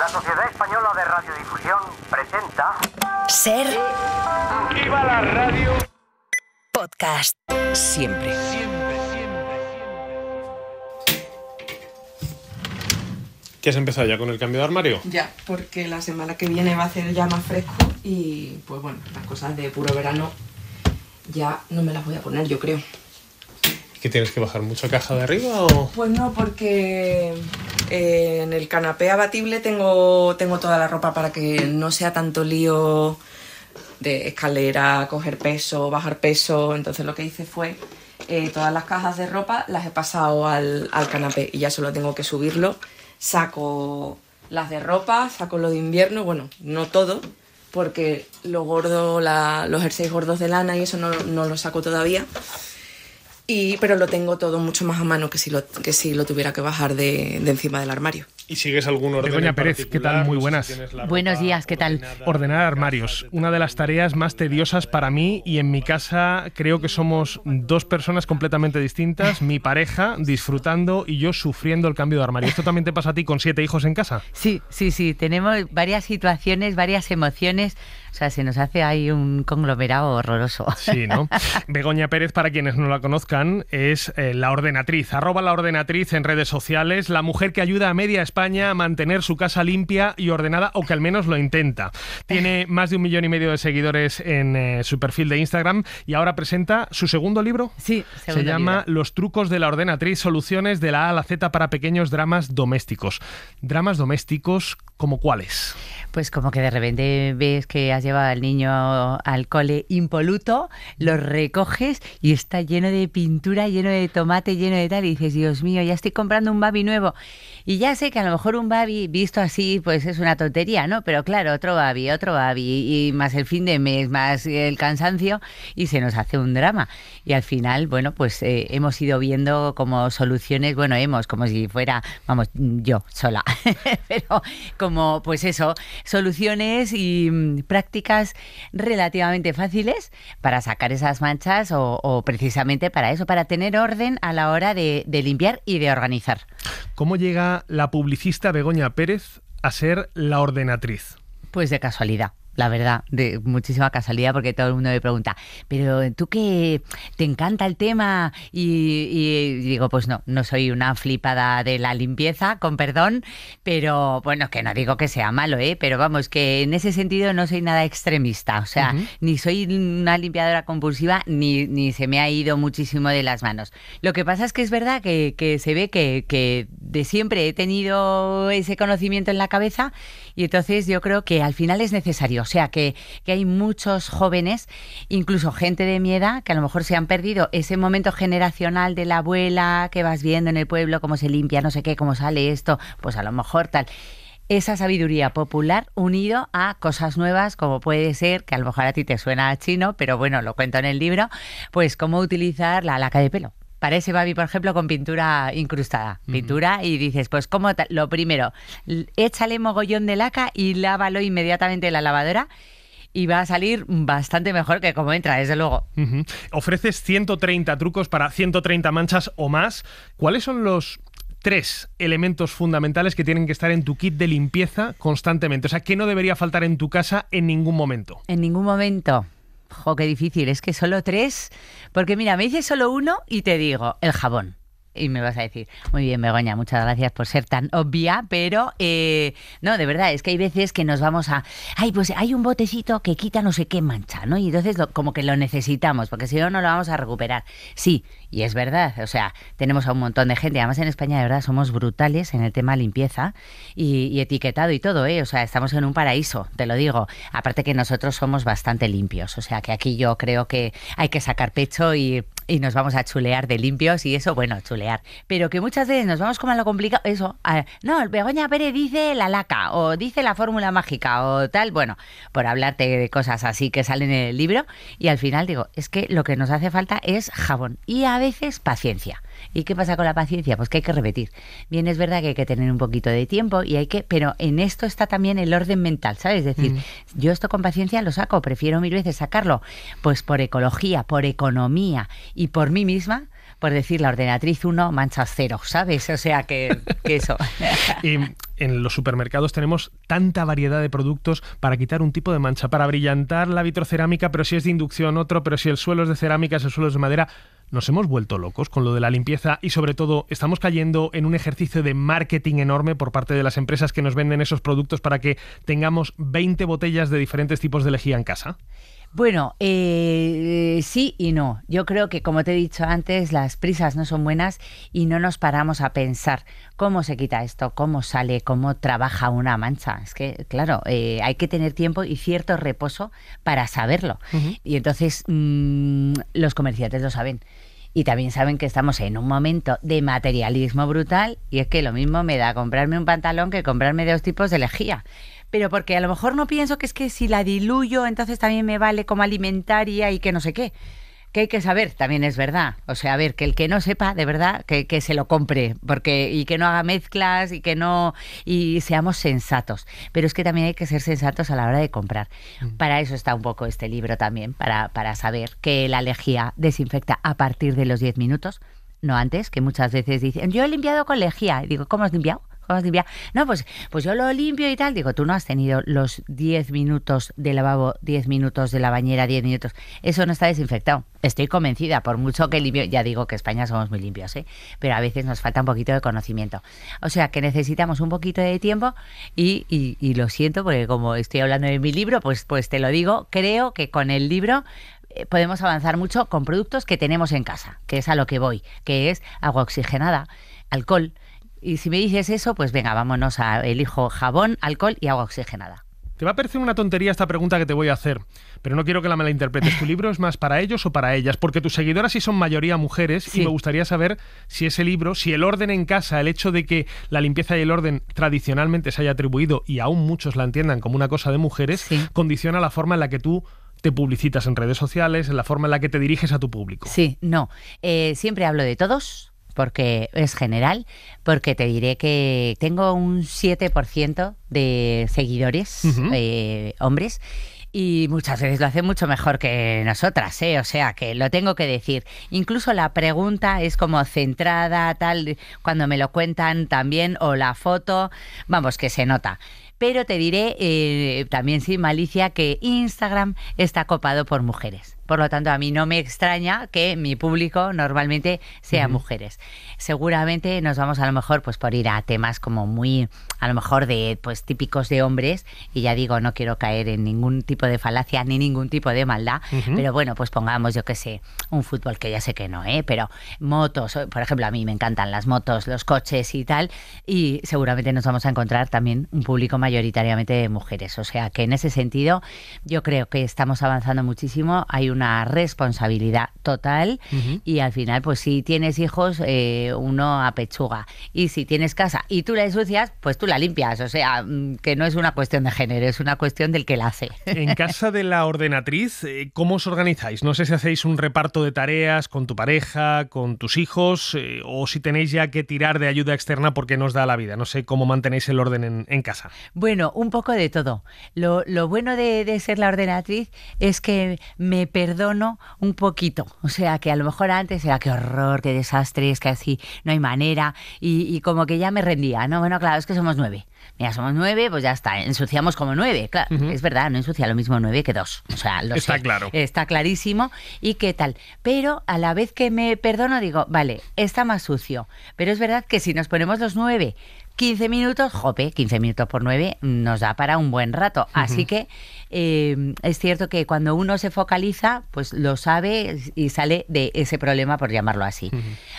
La Sociedad Española de Radiodifusión presenta. Ser. ¡Viva la radio! Podcast. Siempre. Siempre, siempre, siempre. ¿Qué has empezado ya con el cambio de armario? Ya, porque la semana que viene va a ser ya más fresco y, pues bueno, las cosas de puro verano ya no me las voy a poner, yo creo. ¿Que tienes que bajar mucho caja de arriba o...? Pues no, porque eh, en el canapé abatible tengo, tengo toda la ropa para que no sea tanto lío de escalera, coger peso, bajar peso. Entonces lo que hice fue eh, todas las cajas de ropa las he pasado al, canapé y ya solo tengo que subirlo. Saco las de ropa, saco lo de invierno, bueno, no todo, porque lo gordo, los jerseys gordos de lana y eso no, no lo saco todavía. Y, pero lo tengo todo mucho más a mano que si lo, que si lo tuviera que bajar de, de encima del armario. ¿Y sigues algún orden? Begoña Pérez, ¿qué tal? Muy pues, buenas. Buenos días, ¿qué tal? Ordenar armarios, una de las tareas más tediosas para mí y en mi casa creo que somos dos personas completamente distintas, mi pareja disfrutando y yo sufriendo el cambio de armario. ¿Esto también te pasa a ti con siete hijos en casa? Sí, sí, sí, tenemos varias situaciones, varias emociones. O sea, se nos hace ahí un conglomerado horroroso. Sí, ¿no? Begoña Pérez, para quienes no la conozcan, es eh, la ordenatriz, arroba la ordenatriz en redes sociales, la mujer que ayuda a media España a mantener su casa limpia y ordenada, o que al menos lo intenta. Tiene eh. más de un millón y medio de seguidores en eh, su perfil de Instagram y ahora presenta su segundo libro. Sí, se llama Los trucos de la ordenatriz, soluciones de la A a la Z para pequeños dramas domésticos. Dramas domésticos ¿Cómo cuáles? Pues como que de repente ves que has llevado al niño al cole impoluto, lo recoges y está lleno de pintura, lleno de tomate, lleno de tal, y dices, Dios mío, ya estoy comprando un Babi nuevo. Y ya sé que a lo mejor un Babi visto así, pues es una tontería, ¿no? Pero claro, otro Babi, otro Babi, y más el fin de mes, más el cansancio, y se nos hace un drama. Y al final, bueno, pues eh, hemos ido viendo como soluciones, bueno, hemos, como si fuera, vamos, yo sola, pero como como, pues eso, soluciones y mm, prácticas relativamente fáciles para sacar esas manchas o, precisamente para eso, para tener orden a la hora de limpiar y de organizar. ¿Cómo llega la publicista Begoña Pérez a ser la ordenatriz? Pues de casualidad la verdad, de muchísima casualidad, porque todo el mundo me pregunta, pero tú que te encanta el tema y, digo, pues no, no soy una flipada de la limpieza, con perdón, pero bueno, que no digo que sea malo, ¿eh? pero vamos, que en ese sentido no soy nada extremista, o sea, ni soy una limpiadora compulsiva, ni, ni se me ha ido muchísimo de las manos. Lo que pasa es que es verdad que, se ve que, que de siempre he tenido ese conocimiento en la cabeza y entonces yo creo que al final es necesario. O sea, que, hay muchos jóvenes, incluso gente de mi edad, que a lo mejor se han perdido ese momento generacional de la abuela que vas viendo en el pueblo, cómo se limpia, no sé qué, cómo sale esto, pues a lo mejor tal esa sabiduría popular unido a cosas nuevas como puede ser, que a lo mejor a ti te suena a chino, pero bueno, lo cuento en el libro, pues cómo utilizar la laca de pelo parece Babi, por ejemplo, con pintura incrustada. Pintura y dices, pues como lo primero, échale mogollón de laca y lávalo inmediatamente en la lavadora y va a salir bastante mejor que como entra, desde luego. Ofreces 130 trucos para 130 manchas o más. ¿Cuáles son los tres elementos fundamentales que tienen que estar en tu kit de limpieza constantemente? O sea, ¿qué no debería faltar en tu casa en ningún momento? En ningún momento. Jo, qué difícil, es que solo tres. Porque mira, me dices solo uno y te digo, el jabón y me vas a decir, muy bien, Begoña, muchas gracias por ser tan obvia, pero eh, no, de verdad, es que hay veces que nos vamos a, ay, pues hay un botecito que quita no sé qué mancha, ¿no? Y entonces como que lo necesitamos, porque si no, no lo vamos a recuperar. Sí, y es verdad, o sea, tenemos a un montón de gente, además en España de verdad somos brutales en el tema limpieza y etiquetado y todo, ¿eh? O sea, estamos en un paraíso, te lo digo. Aparte que nosotros somos bastante limpios, o sea, que aquí yo creo que hay que sacar pecho y y nos vamos a chulear de limpios y eso, bueno, chulear. Pero que muchas veces nos vamos como a lo complicado, eso, a, no, Begoña Pérez dice la laca o dice la fórmula mágica o tal, bueno, por hablarte de cosas así que salen en el libro y al final digo, es que lo que nos hace falta es jabón y a veces paciencia. ¿Y qué pasa con la paciencia? Pues que hay que repetir. Bien, es verdad que hay que tener un poquito de tiempo y hay que, pero en esto está también el orden mental, ¿sabes? Es decir, mm. yo esto con paciencia lo saco, prefiero mil veces sacarlo, pues por ecología, por economía y por mí misma, por decir la ordenatriz uno, manchas cero, ¿sabes? O sea que, que eso. y en los supermercados tenemos tanta variedad de productos para quitar un tipo de mancha, para brillantar la vitrocerámica, pero si es de inducción otro, pero si el suelo es de cerámica, si el suelo es de madera. Nos hemos vuelto locos con lo de la limpieza y sobre todo estamos cayendo en un ejercicio de marketing enorme por parte de las empresas que nos venden esos productos para que tengamos 20 botellas de diferentes tipos de lejía en casa. Bueno, eh, eh, sí y no. Yo creo que, como te he dicho antes, las prisas no son buenas y no nos paramos a pensar cómo se quita esto, cómo sale, cómo trabaja una mancha. Es que, claro, eh, hay que tener tiempo y cierto reposo para saberlo. Y entonces mm, los comerciantes lo saben y también saben que estamos en un momento de materialismo brutal y es que lo mismo me da comprarme un pantalón que comprarme dos tipos de lejía pero porque a lo mejor no pienso que es que si la diluyo, entonces también me vale como alimentaria y que no sé qué. Que hay que saber, también es verdad. O sea, a ver, que el que no sepa, de verdad, que, se lo compre, porque, y que no haga mezclas, y que no, y seamos sensatos. Pero es que también hay que ser sensatos a la hora de comprar. Mm. Para eso está un poco este libro también, para, para saber que la lejía desinfecta a partir de los 10 minutos no antes, que muchas veces dicen, yo he limpiado con lejía. Y digo, ¿cómo has limpiado? a limpiar. No, pues, pues yo lo limpio y tal. Digo, tú no has tenido los 10 minutos de lavabo, 10 minutos de la bañera, 10 minutos. Eso no está desinfectado. Estoy convencida, por mucho que limpio, ya digo que España somos muy limpios, ¿eh? pero a veces nos falta un poquito de conocimiento. O sea que necesitamos un poquito de tiempo y, y lo siento porque como estoy hablando de mi libro, pues, pues te lo digo, creo que con el libro eh, podemos avanzar mucho con productos que tenemos en casa, que es a lo que voy, que es agua oxigenada, alcohol, y si me dices eso, pues venga, vámonos a elijo jabón, alcohol y agua oxigenada. Te va a parecer una tontería esta pregunta que te voy a hacer, pero no quiero que la malinterpretes. ¿Tu libro es más para ellos o para ellas? Porque tus seguidoras sí son mayoría mujeres y me gustaría saber si ese libro, si el orden en casa, el hecho de que la limpieza y el orden tradicionalmente se haya atribuido y aún muchos la entiendan como una cosa de mujeres, condiciona la forma en la que tú te publicitas en redes sociales, en la forma en la que te diriges a tu público. Sí, no. Eh, siempre hablo de todos porque es general, porque te diré que tengo un 7% de seguidores eh, hombres y muchas veces lo hacen mucho mejor que nosotras, eh, o sea que lo tengo que decir. Incluso la pregunta es como centrada, tal, cuando me lo cuentan también, o la foto, vamos, que se nota. Pero te diré eh, también sin malicia que Instagram está copado por mujeres. Por lo tanto, a mí no me extraña que mi público normalmente sea mujeres. Seguramente nos vamos a lo mejor pues por ir a temas como muy a lo mejor de pues típicos de hombres y ya digo, no quiero caer en ningún tipo de falacia ni ningún tipo de maldad, pero bueno, pues pongamos yo que sé, un fútbol que ya sé que no, ¿eh? pero motos, por ejemplo, a mí me encantan las motos, los coches y tal y seguramente nos vamos a encontrar también un público mayoritariamente de mujeres, o sea, que en ese sentido yo creo que estamos avanzando muchísimo, hay un una responsabilidad total y al final, pues si tienes hijos, eh, uno apechuga. Y si tienes casa y tú la ensucias, pues tú la limpias. O sea, mm, que no es una cuestión de género, es una cuestión del que la hace. En casa de la ordenatriz, eh, ¿cómo os organizáis? No sé si hacéis un reparto de tareas con tu pareja, con tus hijos, eh, o si tenéis ya que tirar de ayuda externa porque nos da la vida. No sé cómo mantenéis el orden en, casa. Bueno, un poco de todo. Lo, bueno de, de, ser la ordenatriz es que me permite perdono un poquito. O sea, que a lo mejor antes era qué horror, qué desastre, es que así no hay manera. Y, como que ya me rendía, ¿no? Bueno, claro, es que somos nueve. Mira, somos nueve, pues ya está, ensuciamos como nueve. Claro, es verdad, no ensucia lo mismo nueve que dos. O sea, está claro. Está clarísimo. ¿Y qué tal? Pero a la vez que me perdono, digo, vale, está más sucio. Pero es verdad que si nos ponemos los nueve, 15 minutos, jope, 15 minutos por nueve nos da para un buen rato. Así que Em, es cierto que cuando uno se focaliza, pues lo sabe y sale de ese problema, por llamarlo así.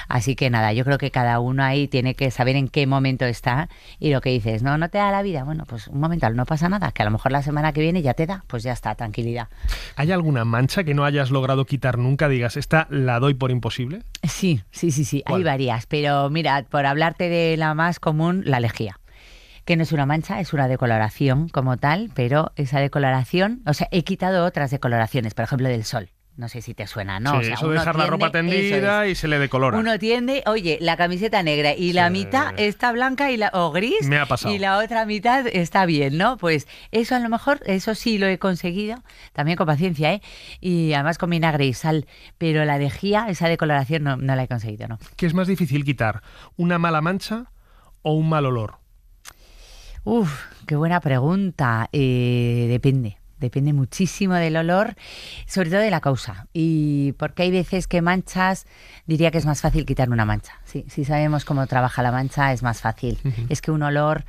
Así que nada, yo creo que cada uno ahí tiene que saber en qué momento está y lo que dices, no, no te da la vida. Bueno, pues un momento, no pasa nada, que a lo mejor la semana que viene ya te da, pues ya está, tranquilidad. ¿Hay alguna mancha que no hayas logrado quitar nunca? Digas, esta la doy por imposible. Sí, sí, sí, sí, hay varias, pero mira, por hablarte de la más común, la lejía que no es una mancha, es una decoloración como tal, pero esa decoloración, o sea, he quitado otras decoloraciones, por ejemplo, del sol. No sé si te suena, ¿no? dejar la ropa tendida y se le decolora. Uno tiende, oye, la camiseta negra y la mitad está blanca y la, o gris. Y la otra mitad está bien, ¿no? Pues eso a lo mejor, eso sí lo he conseguido, también con paciencia, ¿eh? Y además con vinagre y sal. Pero la dejía, esa decoloración, no, no la he conseguido, ¿no? ¿Qué es más difícil quitar? ¿Una mala mancha o un mal olor? Uf, qué buena pregunta. Eh, depende. Depende muchísimo del olor, sobre todo de la causa. Y porque hay veces que manchas, diría que es más fácil quitar una mancha. Sí, si sabemos cómo trabaja la mancha, es más fácil. Es que un olor,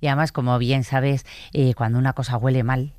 y además, como bien sabes, eh, cuando una cosa huele mal,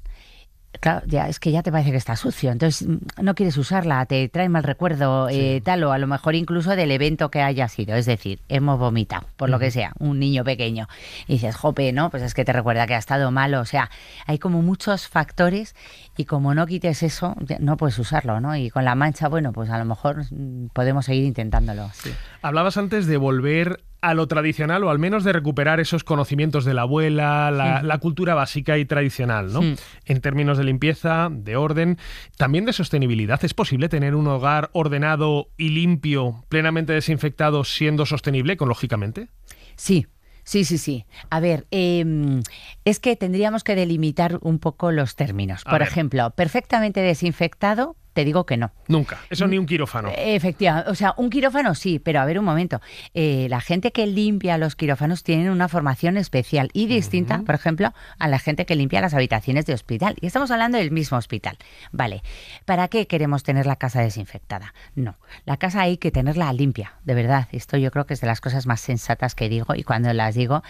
Claro, es que ya te parece que está sucio, entonces mm, no quieres usarla, te trae mal recuerdo, eh, tal, o a lo mejor incluso del evento que haya sido. Es decir, hemos vomitado, por lo que sea, un niño pequeño. Y dices, jope, ¿no? Pues es que te recuerda que ha estado malo. O sea, hay como muchos factores y como no quites eso, no puedes usarlo, ¿no? Y con la mancha, bueno, pues a lo mejor mm, podemos seguir intentándolo. Sí. Hablabas antes de volver a lo tradicional o al menos de recuperar esos conocimientos de la abuela, la, cultura básica y tradicional, ¿no? En términos de limpieza, de orden, también de sostenibilidad. ¿Es posible tener un hogar ordenado y limpio, plenamente desinfectado, siendo sostenible ecológicamente? Sí, Sí, sí, sí. A ver, em, es que tendríamos que delimitar un poco los términos. Por ejemplo, perfectamente desinfectado te digo que no. Nunca. Eso ni mm, un quirófano. Efectivamente. O sea, un quirófano sí, pero a ver un momento. Eh, la gente que limpia los quirófanos tiene una formación especial y distinta, por ejemplo, a la gente que limpia las habitaciones de hospital. Y estamos hablando del mismo hospital. Vale. ¿Para qué queremos tener la casa desinfectada? No. La casa hay que tenerla limpia, de verdad. Esto yo creo que es de las cosas más sensatas que digo y cuando las digo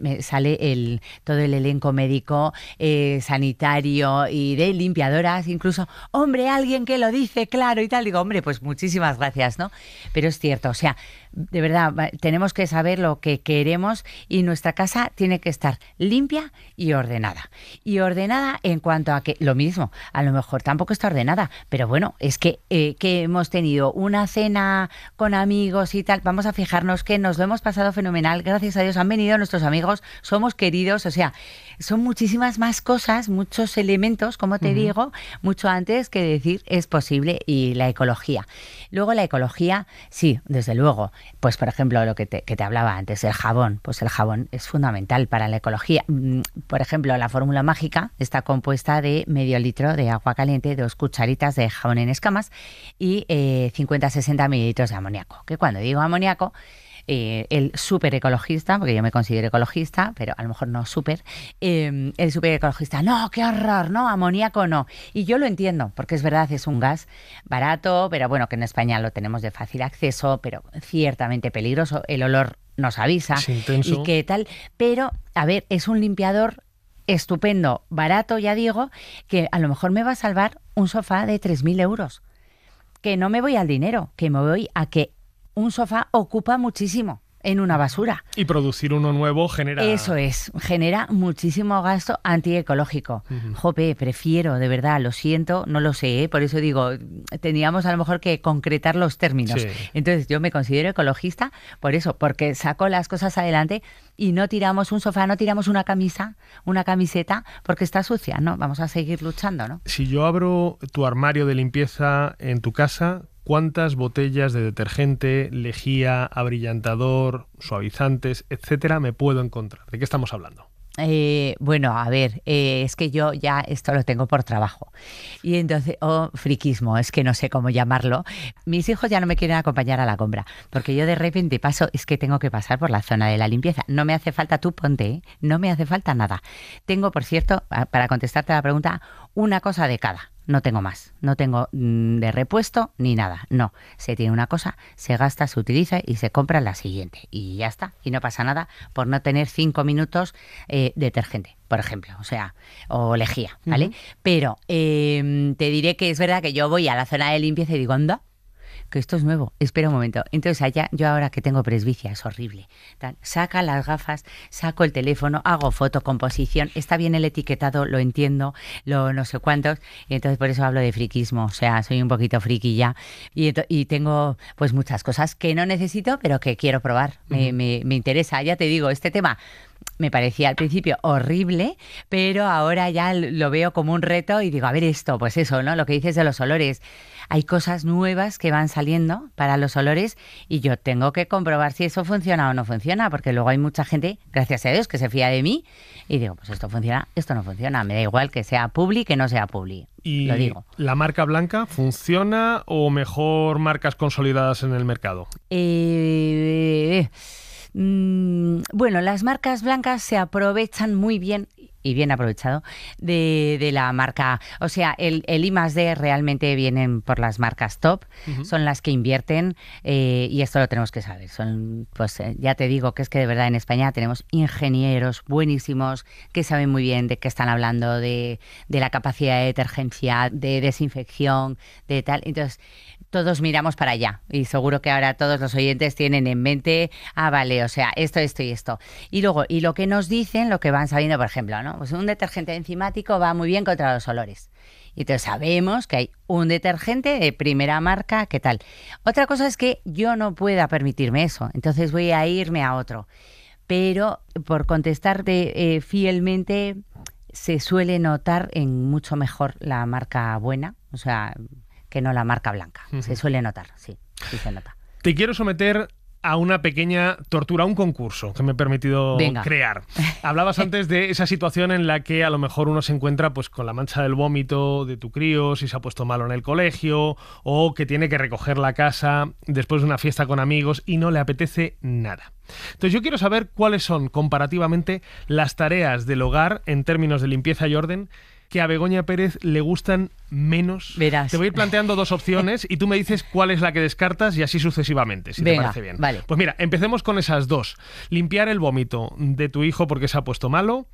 me sale el, todo el elenco médico, eh, sanitario y de limpiadoras, incluso, hombre, alguien que lo dice claro y tal. Digo, hombre, pues muchísimas gracias, ¿no? Pero es cierto, o sea, de verdad, tenemos que saber lo que queremos y nuestra casa tiene que estar limpia y ordenada. Y ordenada en cuanto a que, lo mismo, a lo mejor tampoco está ordenada, pero bueno, es eh, que, hemos tenido una cena con amigos y tal, vamos a fijarnos que nos lo hemos pasado fenomenal, gracias a Dios han venido nuestros amigos, somos queridos, o sea, son muchísimas más cosas, muchos elementos, como te digo, mucho antes que decir es posible y la ecología. Luego la ecología, sí, desde luego, pues por ejemplo lo que te, hablaba antes, el jabón, pues el jabón es fundamental para la ecología. Mm, por ejemplo, la fórmula mágica está compuesta de medio litro de agua caliente, dos cucharitas de jabón en escamas y 50-60 eh, mililitros de amoníaco, que cuando digo amoníaco eh, el super ecologista, porque yo me considero ecologista, pero a lo mejor no super, eh, el súper ecologista, no, qué horror, no, amoníaco no. Y yo lo entiendo, porque es verdad, es un gas barato, pero bueno, que en España lo tenemos de fácil acceso, pero ciertamente peligroso. El olor nos avisa y qué tal. Pero, a ver, es un limpiador estupendo, barato, ya digo, que a lo mejor me va a salvar un sofá de 3.000 euros. Que no me voy al dinero, que me voy a que un sofá ocupa muchísimo en una basura. Y producir uno nuevo genera... Eso es, genera muchísimo gasto antiecológico. Jope, prefiero, de verdad, lo siento, no lo sé, ¿eh? por eso digo, teníamos a lo mejor que concretar los términos. Entonces, yo me considero ecologista por eso, porque saco las cosas adelante y no tiramos un sofá, no tiramos una camisa, una camiseta, porque está sucia, ¿no? Vamos a seguir luchando, ¿no? Si yo abro tu armario de limpieza en tu casa, cuántas botellas de detergente, lejía, abrillantador, suavizantes, etcétera, me puedo encontrar? ¿De qué estamos hablando? Eh, bueno, a ver, eh, es que yo ya esto lo tengo por trabajo. Y entonces, o oh, friquismo, es que no sé cómo llamarlo. Mis hijos ya no me quieren acompañar a la compra, porque yo de repente paso, es que tengo que pasar por la zona de la limpieza. No me hace falta tú, ponte, ¿eh? no me hace falta nada. Tengo, por cierto, para contestarte la pregunta, una cosa de cada no tengo más, no tengo mm, de repuesto ni nada. No, se tiene una cosa, se gasta, se utiliza y se compra la siguiente. Y ya está, y no pasa nada por no tener cinco minutos eh, detergente, por ejemplo, o sea, o lejía, ¿vale? Pero em, te diré que es verdad que yo voy a la zona de limpieza y digo, que esto es nuevo, espera un momento. Entonces allá, yo ahora que tengo presbicia, es horrible. saca las gafas, saco el teléfono, hago fotocomposición, está bien el etiquetado, lo entiendo, lo no sé cuántos, y entonces por eso hablo de friquismo, o sea, soy un poquito friki ya, y, y tengo pues muchas cosas que no necesito, pero que quiero probar, me interesa, ya te digo, este tema me parecía al principio horrible, pero ahora ya lo veo como un reto y digo, a ver esto, pues eso, ¿no? Lo que dices de los olores. Hay cosas nuevas que van saliendo para los olores y yo tengo que comprobar si eso funciona o no funciona, porque luego hay mucha gente, gracias a Dios, que se fía de mí y digo, pues esto funciona, esto no funciona, me da igual que sea publi que no sea publi. Y lo digo. ¿La marca blanca funciona o mejor marcas consolidadas en el mercado? Eh... Mm, bueno, las marcas blancas se aprovechan muy bien y bien aprovechado de, la marca. O sea, el, el I más D realmente vienen por las marcas top, son las que invierten eh, y esto lo tenemos que saber. Son, pues eh, ya te digo que es que de verdad en España tenemos ingenieros buenísimos que saben muy bien de qué están hablando, de, de la capacidad de detergencia, de desinfección, de tal. Entonces, todos miramos para allá y seguro que ahora todos los oyentes tienen en mente, ah, vale, o sea, esto, esto y esto. Y luego, y lo que nos dicen, lo que van sabiendo, por ejemplo, ¿no? Pues un detergente enzimático va muy bien contra los olores. Y entonces sabemos que hay un detergente de primera marca, ¿qué tal? Otra cosa es que yo no pueda permitirme eso, entonces voy a irme a otro. Pero por contestarte eh, fielmente, se suele notar en mucho mejor la marca buena, o sea, que no la marca blanca. Se suele notar, sí, sí se nota. Te quiero someter a una pequeña tortura, a un concurso que me he permitido crear. Hablabas antes de esa situación en la que a lo mejor uno se encuentra pues con la mancha del vómito de tu crío, si se ha puesto malo en el colegio, o que tiene que recoger la casa después de una fiesta con amigos y no le apetece nada. Entonces yo quiero saber cuáles son comparativamente las tareas del hogar en términos de limpieza y orden que a Begoña Pérez le gustan menos. Verás. Te voy a ir planteando dos opciones y tú me dices cuál es la que descartas y así sucesivamente, si te parece bien. Vale. Pues mira, empecemos con esas dos. Limpiar el vómito de tu hijo porque se ha puesto malo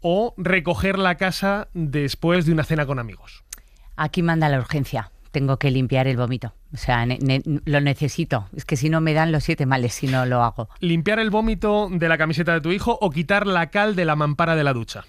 o recoger la casa después de una cena con amigos. Aquí manda la urgencia tengo que limpiar el vómito. O sea, lo necesito. Es que si no me dan los siete males si no lo hago. ¿Limpiar el vómito de la camiseta de tu hijo o quitar la cal de la mampara de la ducha?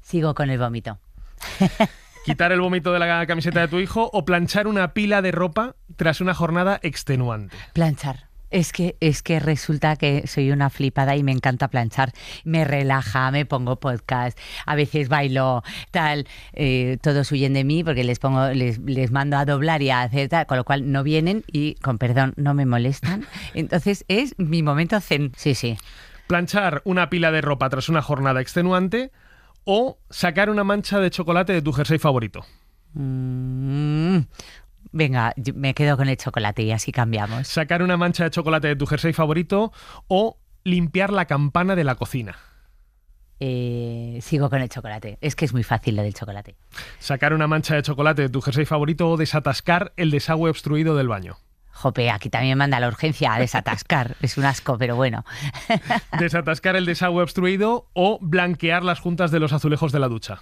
Sigo con el vómito. quitar el vómito de la camiseta de tu hijo o planchar una pila de ropa tras una jornada extenuante. Planchar. Es que, es que resulta que soy una flipada y me encanta planchar. Me relaja, me pongo podcast, a veces bailo, tal. Eh, todos huyen de mí porque les pongo, les, les, mando a doblar y a hacer tal, con lo cual no vienen y, con perdón, no me molestan. Entonces es mi momento zen. Sí, sí. Planchar una pila de ropa tras una jornada extenuante o sacar una mancha de chocolate de tu jersey favorito. Mm. venga, me quedo con el chocolate y así cambiamos. Sacar una mancha de chocolate de tu jersey favorito o limpiar la campana de la cocina. Eh, sigo con el chocolate. Es que es muy fácil lo del chocolate. Sacar una mancha de chocolate de tu jersey favorito o desatascar el desagüe obstruido del baño. Jope, aquí también manda la urgencia a desatascar. es un asco, pero bueno. desatascar el desagüe obstruido o blanquear las juntas de los azulejos de la ducha.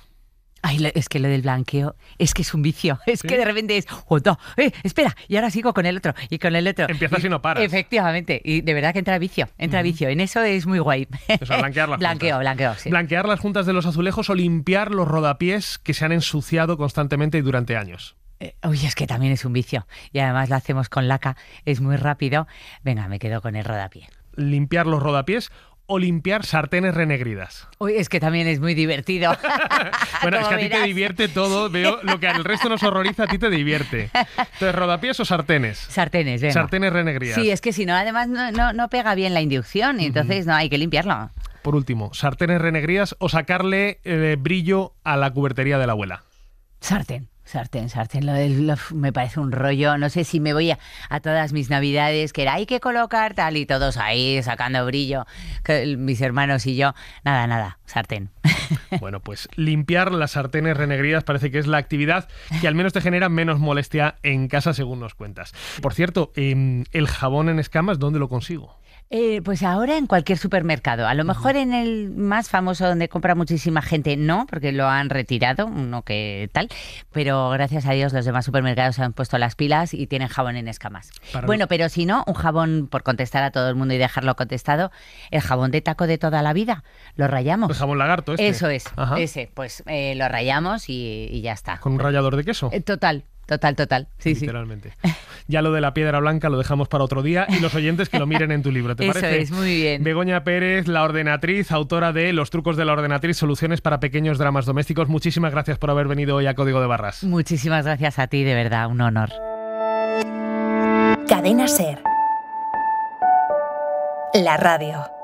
Ay, es que lo del blanqueo es que es un vicio. Es que de repente es, oh, eh, espera, y ahora sigo con el otro y con el otro. Empiezas y, no paras. Efectivamente, y de verdad que entra vicio, entra vicio. En eso es muy guay. O sea, blanquear las juntas. Blanqueo, sí. Blanquear las juntas de los azulejos o limpiar los rodapiés que se han ensuciado constantemente durante años. Eh, uy, es que también es un vicio. Y además lo hacemos con laca, es muy rápido. Venga, me quedo con el rodapié. Limpiar los rodapiés o limpiar sartenes renegridas. Uy, es que también es muy divertido. bueno, es que a ti te divierte todo. Veo lo que al resto nos horroriza, a ti te divierte. Entonces, ¿rodapiés o sartenes? Sartenes, venga. Sartenes renegridas. Sí, es que si no, además no, no, pega bien la inducción, y entonces no hay que limpiarlo. Por último, ¿sartenes renegridas o sacarle eh, brillo a la cubertería de la abuela? Sartén. Sartén, sartén, lo me parece un rollo. No sé si me voy a, todas mis navidades, que era hay que colocar tal y todos ahí sacando brillo, que, mis hermanos y yo. Nada, nada, sartén. Bueno, pues limpiar las sartenes renegridas parece que es la actividad que al menos te genera menos molestia en casa, según nos cuentas. Por cierto, em, el jabón en escamas, ¿dónde lo consigo? Eh, pues ahora en cualquier supermercado. A lo mejor en el más famoso donde compra muchísima gente no, porque lo han retirado, uno que tal, pero gracias a Dios los demás supermercados se han puesto las pilas y tienen jabón en escamas. bueno, pero si no, un jabón, por contestar a todo el mundo y dejarlo contestado, el jabón de taco de toda la vida, lo rayamos. El jabón lagarto, este. Eso es, ese. Pues eh, lo rayamos y, ya está. ¿Con un rallador de queso? Eh, total, Total, total. Sí, Literalmente. Ya lo de la piedra blanca lo dejamos para otro día y los oyentes que lo miren en tu libro, ¿te Eso parece? es, muy bien. Begoña Pérez, la ordenatriz, autora de Los trucos de la ordenatriz, soluciones para pequeños dramas domésticos. Muchísimas gracias por haber venido hoy a Código de Barras. Muchísimas gracias a ti, de verdad, un honor. Cadena Ser. La radio.